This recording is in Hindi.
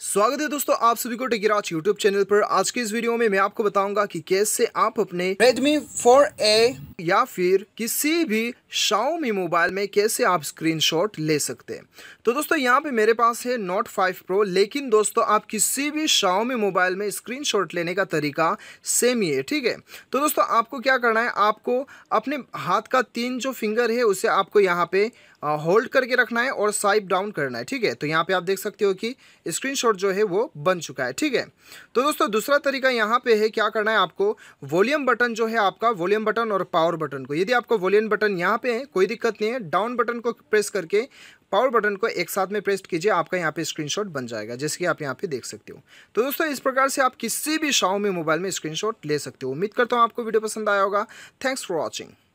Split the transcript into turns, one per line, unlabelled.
स्वागत है दोस्तों आप सभी को टेकीराज यूट्यूब चैनल पर आज के इस वीडियो में मैं आपको बताऊंगा कि कैसे आप अपने Redmi 4A या फिर किसी भी शाओमी मोबाइल में कैसे आप स्क्रीनशॉट ले सकते हैं तो दोस्तों यहाँ पे मेरे पास है नोट 5 प्रो लेकिन दोस्तों आप किसी भी शाओमी मोबाइल में स्क्रीनशॉट लेने का तरीका सेम ही है ठीक है तो दोस्तों आपको क्या करना है आपको अपने हाथ का तीन जो फिंगर है उसे आपको यहाँ पे होल्ड करके रखना है और साइप डाउन करना है ठीक है तो यहाँ पे आप देख सकते हो कि स्क्रीनशॉट जो है वो बन चुका है ठीक है तो दोस्तों दूसरा तरीका यहाँ पे है क्या करना है आपको वॉल्यूम बटन जो है आपका वॉल्यूम बटन और पावर पावर बटन को यदि आपको वॉल्यूम बटन यहाँ पे है कोई दिक्कत नहीं है डाउन बटन को प्रेस करके पावर बटन को एक साथ में प्रेस कीजिए आपका यहाँ पे स्क्रीनशॉट बन जाएगा जैसे कि आप यहाँ पे देख सकते हो तो दोस्तों इस प्रकार से आप किसी भी में मोबाइल में स्क्रीनशॉट ले सकते हो उम्मीद करता हूँ आपको वीडियो पसंद आया होगा थैंक्स फॉर वॉचिंग